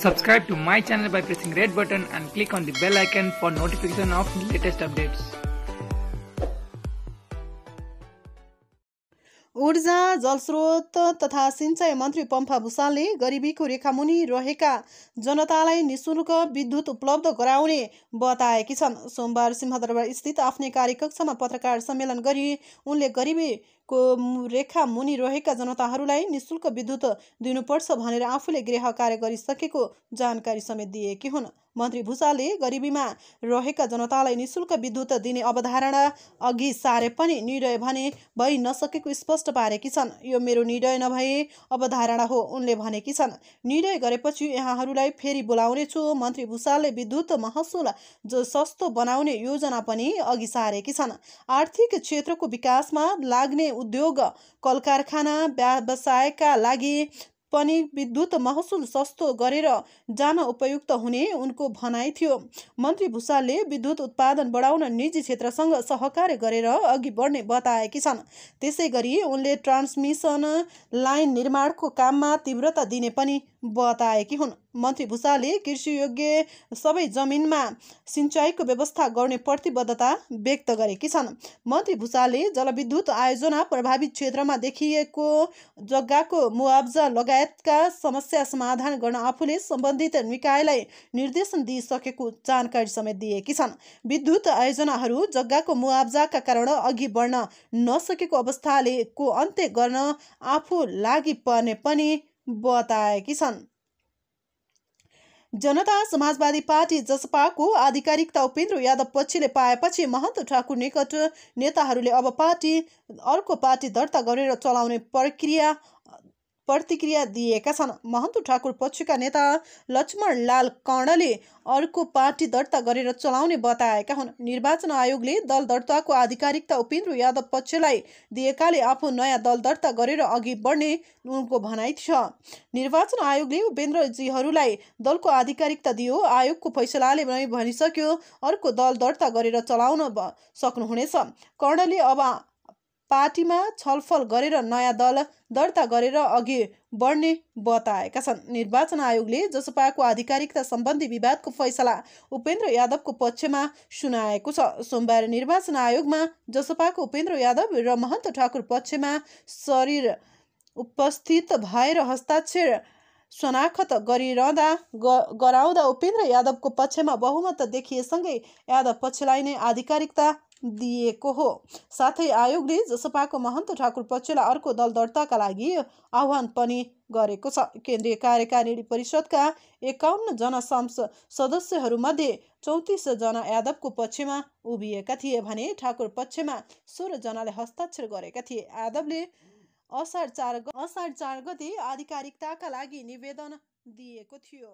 Subscribe to my channel by pressing red button and click on the bell icon for notification of latest updates. ऊर्जा जलस्रोत तथा सिंचाइ मन्त्री पम्फा भूषालले गरिबीको रेखामुनि रहेका जनतालाई निशुल्क विद्युत उपलब्ध गराउने बताएकी छन् सोमबार सिंहदरबार स्थित आफ्नै कार्यकक्षमा पत्रकार सम्मेलन गरी उनले गरिबी को रेखा मुनि रहेका जनताहरूलाई निशुल्क विद्युत दिनुपर्छ भनेर आफूले गृह कार्य गरिसकेको जानकारी समेत दिएकी हुन् मन्त्री भूषाले गरिबीमा रहेका जनतालाई निशुल्क विद्युत दिने अवधारणा अघि सारे पनि निर्णय भने भइ नसकेको स्पष्ट पारेकी छन् यो मेरो निर्णय नभए अवधारणा हो उनले भनेकी छन् निर्णय गरेपछि यहाँहरूलाई फेरि बोलाउनेछु मन्त्री भूषालले विद्युत महसुल सस्तो बनाउने योजना पनि अघि सारेकी छन् आर्थिक क्षेत्रको विकासमा लाग्ने उद्योग कल कारखाना व्यवसायका लागि पनि विद्युत महसुल सस्तो गरेर जान उपयुक्त हुने उनको भनाइ थियो मन्त्री भूषालले विद्युत उत्पादन बढाउन निजी क्षेत्रसँग सहकार्य गरेर अघि बढ्ने बताएकी छन् त्यसै गरी उनले ट्रान्समिसन लाइन निर्माणको काममा तीव्रता दिने पनि बताएकी हुन् मन्त्री भूषालले कृषियोग्य सबै जमिनमा सिँचाइको व्यवस्था गर्ने प्रतिबद्धता व्यक्त गरेकी छन् मन्त्री भूषालले जलविद्युत आयोजना प्रभावित क्षेत्रमा देखिएको जग्गाको मुआब्जा लगायतका समस्या समाधान गर्न आफूले सम्बन्धित निकायलाई निर्देशन दिइसकेको जानकारी समेत दिएकी छन् विद्युत आयोजनाहरू जग्गाको मुआब्जाका कारण अघि बढ्न नसकेको अवस्थाले को अन्त्य गर्न आफू लागि पर्ने पनि बताएकी छन् जनता समाजवादी पार्टी जसपाको आधिकारिकता उपेन्द्र यादव पछिले पाएपछि महन्त ठाकुर निकट नेताहरूले अब पार्टी अर्को पार्टी दर्ता गरेर चलाउने प्रक्रिया प्रतिक्रिया दिएका छन् महन्त ठाकुर पक्षका नेता लक्ष्मण लाल कर्णले अर्को पार्टी दर्ता गरेर चलाउने बताएका हुन् निर्वाचन आयोगले दल दर्ताको आधिकारिकता उपेन्द्र यादव पक्षलाई दिएकाले आफू नयाँ दल दर्ता गरेर अघि बढ्ने उनको भनाइ छ निर्वाचन आयोगले उपेन्द्रजीहरूलाई दलको आधिकारिकता दियो आयोगको फैसलाले नै भनिसक्यो अर्को दल दर्ता गरेर चलाउन सक्नुहुनेछ कर्णले अब पार्टीमा छलफल गरेर नयाँ दल दर्ता गरेर अघि बढ्ने बताएका छन् निर्वाचन आयोगले जसपाको आधिकारिकता सम्बन्धी विवादको फैसला उपेन्द्र यादवको पक्षमा सुनाएको छ सोमबार निर्वाचन आयोगमा जसपाको उपेन्द्र यादव र महन्त ठाकुर पक्षमा शरीर उपस्थित भएर हस्ताक्षर शनाखत गरिरहँदा गराउँदा उपेन्द्र यादवको पक्षमा बहुमत देखिएसँगै यादव पक्षलाई नै आधिकारिकता दिएको हो साथै आयोगले जसपाको महन्त ठाकुर पक्षलाई अर्को दल दर्ताका लागि आह्वान पनि गरेको छ केन्द्रीय कार्यकारिणी परिषदका एकाउन्नजना सांस सदस्यहरूमध्ये जना यादवको पक्षमा उभिएका थिए भने ठाकुर पक्षमा सोह्रजनाले हस्ताक्षर गरेका थिए यादवले असार चार असार चार गति आधिकारिकताका लागि निवेदन दिएको थियो